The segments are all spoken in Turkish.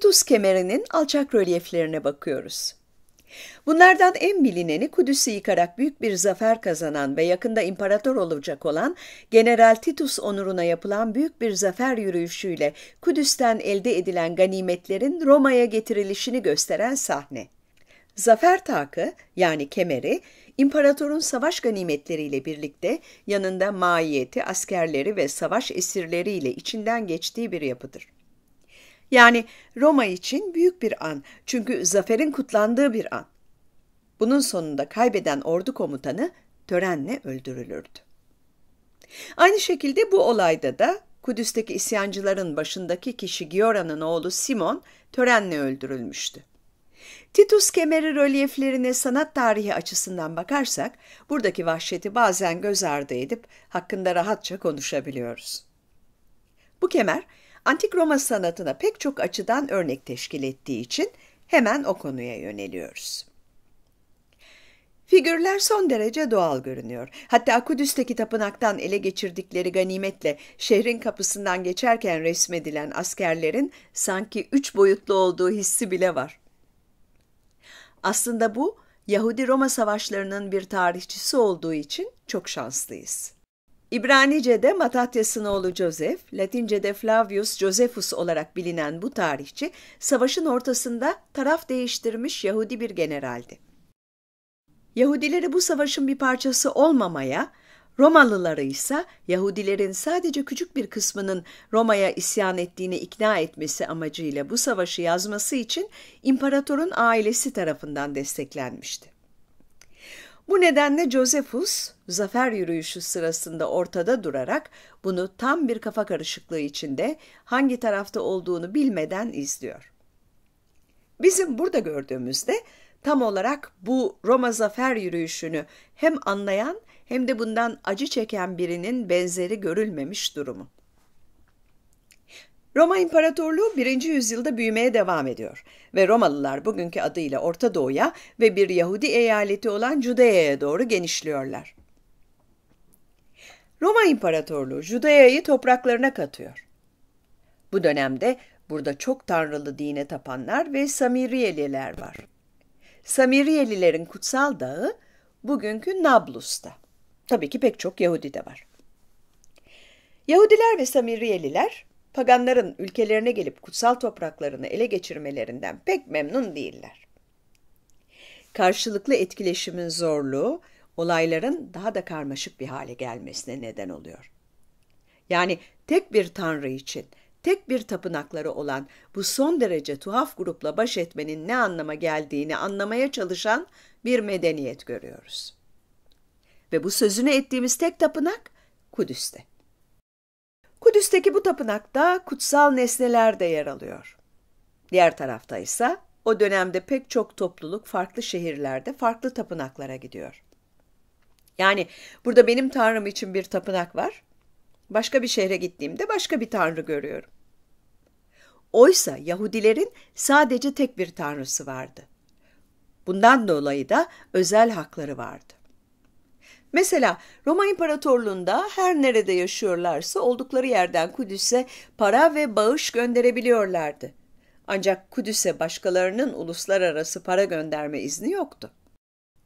Titus kemerinin alçak rölyeflerine bakıyoruz. Bunlardan en bilineni Kudüs'ü yıkarak büyük bir zafer kazanan ve yakında imparator olacak olan General Titus onuruna yapılan büyük bir zafer yürüyüşüyle Kudüs'ten elde edilen ganimetlerin Roma'ya getirilişini gösteren sahne. Zafer takı yani kemeri imparatorun savaş ganimetleriyle birlikte yanında maiyeti, askerleri ve savaş esirleriyle içinden geçtiği bir yapıdır. Yani Roma için büyük bir an çünkü zaferin kutlandığı bir an. Bunun sonunda kaybeden ordu komutanı törenle öldürülürdü. Aynı şekilde bu olayda da Kudüs'teki isyancıların başındaki kişi Giora'nın oğlu Simon törenle öldürülmüştü. Titus kemeri rölyeflerine sanat tarihi açısından bakarsak, buradaki vahşeti bazen göz ardı edip hakkında rahatça konuşabiliyoruz. Bu kemer, Antik Roma sanatına pek çok açıdan örnek teşkil ettiği için hemen o konuya yöneliyoruz. Figürler son derece doğal görünüyor. Hatta Akudüs'teki tapınaktan ele geçirdikleri ganimetle şehrin kapısından geçerken resmedilen askerlerin sanki üç boyutlu olduğu hissi bile var. Aslında bu Yahudi-Roma savaşlarının bir tarihçisi olduğu için çok şanslıyız. İbranice'de Matatyas'ın oğlu Joseph, Latince'de Flavius Josephus olarak bilinen bu tarihçi, savaşın ortasında taraf değiştirmiş Yahudi bir generaldi. Yahudileri bu savaşın bir parçası olmamaya, Romalıları ise Yahudilerin sadece küçük bir kısmının Roma'ya isyan ettiğini ikna etmesi amacıyla bu savaşı yazması için imparatorun ailesi tarafından desteklenmişti. Bu nedenle Josephus, zafer yürüyüşü sırasında ortada durarak bunu tam bir kafa karışıklığı içinde hangi tarafta olduğunu bilmeden izliyor. Bizim burada gördüğümüzde tam olarak bu Roma zafer yürüyüşünü hem anlayan hem de bundan acı çeken birinin benzeri görülmemiş durumu. Roma İmparatorluğu 1. yüzyılda büyümeye devam ediyor ve Romalılar bugünkü adıyla Orta Doğu'ya ve bir Yahudi eyaleti olan Judea'ya doğru genişliyorlar. Roma İmparatorluğu Judea'yı topraklarına katıyor. Bu dönemde burada çok tanrılı dine tapanlar ve Samiriyeliler var. Samiriyelilerin kutsal dağı bugünkü Nablus'ta. Tabii ki pek çok Yahudi de var. Yahudiler ve Samiriyeliler paganların ülkelerine gelip kutsal topraklarını ele geçirmelerinden pek memnun değiller. Karşılıklı etkileşimin zorluğu olayların daha da karmaşık bir hale gelmesine neden oluyor. Yani tek bir tanrı için tek bir tapınakları olan bu son derece tuhaf grupla baş etmenin ne anlama geldiğini anlamaya çalışan bir medeniyet görüyoruz. Ve bu sözünü ettiğimiz tek tapınak Kudüs'te. Kudüs'teki bu tapınakta kutsal nesneler de yer alıyor. Diğer tarafta ise o dönemde pek çok topluluk farklı şehirlerde farklı tapınaklara gidiyor. Yani burada benim tanrım için bir tapınak var. Başka bir şehre gittiğimde başka bir tanrı görüyorum. Oysa Yahudilerin sadece tek bir tanrısı vardı. Bundan dolayı da özel hakları vardı. Mesela Roma İmparatorluğu'nda her nerede yaşıyorlarsa oldukları yerden Kudüs'e para ve bağış gönderebiliyorlardı. Ancak Kudüs'e başkalarının uluslararası para gönderme izni yoktu.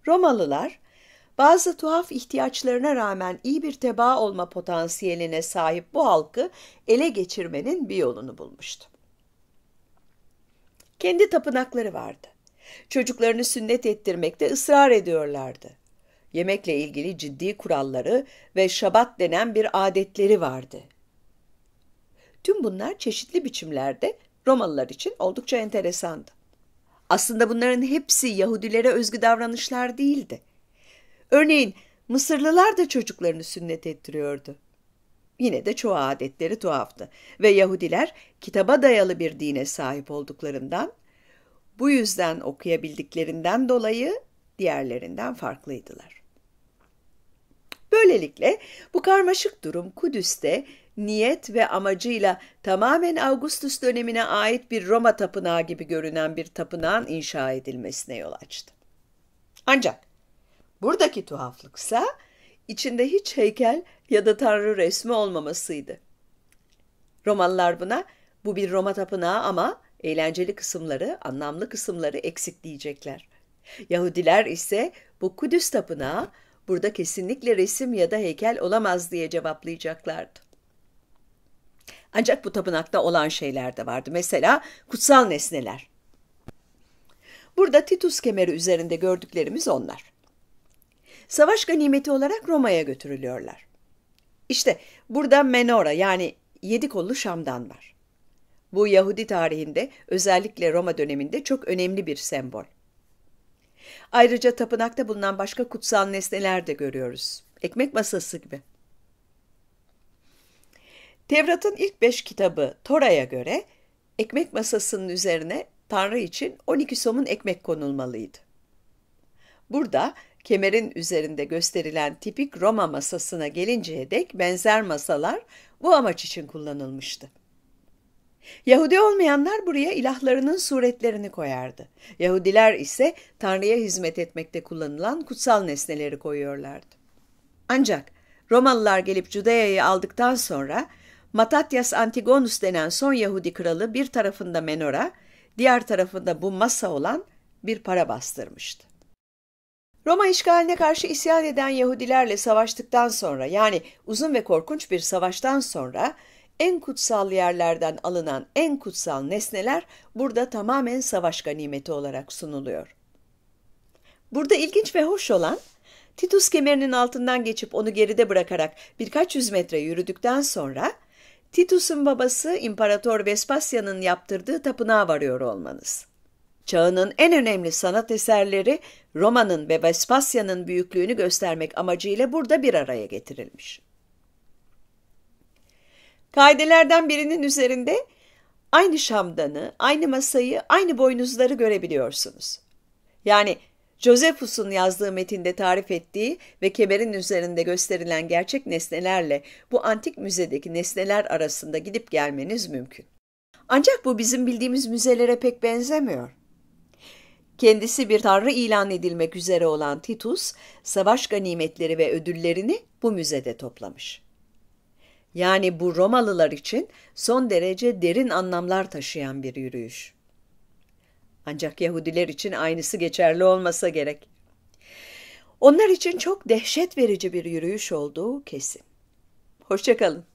Romalılar bazı tuhaf ihtiyaçlarına rağmen iyi bir tebaa olma potansiyeline sahip bu halkı ele geçirmenin bir yolunu bulmuştu. Kendi tapınakları vardı. Çocuklarını sünnet ettirmekte ısrar ediyorlardı. Yemekle ilgili ciddi kuralları ve şabat denen bir adetleri vardı. Tüm bunlar çeşitli biçimlerde Romalılar için oldukça enteresandı. Aslında bunların hepsi Yahudilere özgü davranışlar değildi. Örneğin Mısırlılar da çocuklarını sünnet ettiriyordu. Yine de çoğu adetleri tuhaftı ve Yahudiler kitaba dayalı bir dine sahip olduklarından, bu yüzden okuyabildiklerinden dolayı diğerlerinden farklıydılar. Böylelikle bu karmaşık durum Kudüs'te niyet ve amacıyla tamamen Augustus dönemine ait bir Roma tapınağı gibi görünen bir tapınağın inşa edilmesine yol açtı. Ancak buradaki tuhaflıksa içinde hiç heykel ya da tanrı resmi olmamasıydı. Romalılar buna bu bir Roma tapınağı ama eğlenceli kısımları, anlamlı kısımları eksik diyecekler. Yahudiler ise bu Kudüs tapınağı burada kesinlikle resim ya da heykel olamaz diye cevaplayacaklardı. Ancak bu tapınakta olan şeyler de vardı. Mesela kutsal nesneler. Burada Titus kemeri üzerinde gördüklerimiz onlar. Savaş ganimeti olarak Roma'ya götürülüyorlar. İşte burada menora yani yedi kollu şamdan var. Bu Yahudi tarihinde özellikle Roma döneminde çok önemli bir sembol. Ayrıca tapınakta bulunan başka kutsal nesneler de görüyoruz. Ekmek masası gibi. Tevrat'ın ilk beş kitabı Tora'ya göre ekmek masasının üzerine Tanrı için 12 somun ekmek konulmalıydı. Burada kemerin üzerinde gösterilen tipik Roma masasına gelinceye dek benzer masalar bu amaç için kullanılmıştı. Yahudi olmayanlar buraya ilahlarının suretlerini koyardı. Yahudiler ise Tanrı'ya hizmet etmekte kullanılan kutsal nesneleri koyuyorlardı. Ancak Romalılar gelip Cudeya'yı aldıktan sonra Matatyas Antigonus denen son Yahudi kralı bir tarafında menora, diğer tarafında bu masa olan bir para bastırmıştı. Roma işgaline karşı isyan eden Yahudilerle savaştıktan sonra yani uzun ve korkunç bir savaştan sonra en kutsal yerlerden alınan en kutsal nesneler burada tamamen savaş ganimeti olarak sunuluyor. Burada ilginç ve hoş olan, Titus kemerinin altından geçip onu geride bırakarak birkaç yüz metre yürüdükten sonra, Titus'un babası İmparator Vespasya'nın yaptırdığı tapınağa varıyor olmanız. Çağının en önemli sanat eserleri Roma'nın ve Vespasya'nın büyüklüğünü göstermek amacıyla burada bir araya getirilmiş. Kaidelerden birinin üzerinde aynı şamdanı, aynı masayı, aynı boynuzları görebiliyorsunuz. Yani Josephus'un yazdığı metinde tarif ettiği ve kemerin üzerinde gösterilen gerçek nesnelerle bu antik müzedeki nesneler arasında gidip gelmeniz mümkün. Ancak bu bizim bildiğimiz müzelere pek benzemiyor. Kendisi bir tanrı ilan edilmek üzere olan Titus, savaş ganimetleri ve ödüllerini bu müzede toplamış yani bu Romalılar için son derece derin anlamlar taşıyan bir yürüyüş. Ancak Yahudiler için aynısı geçerli olmasa gerek. Onlar için çok dehşet verici bir yürüyüş olduğu kesin. Hoşçakalın.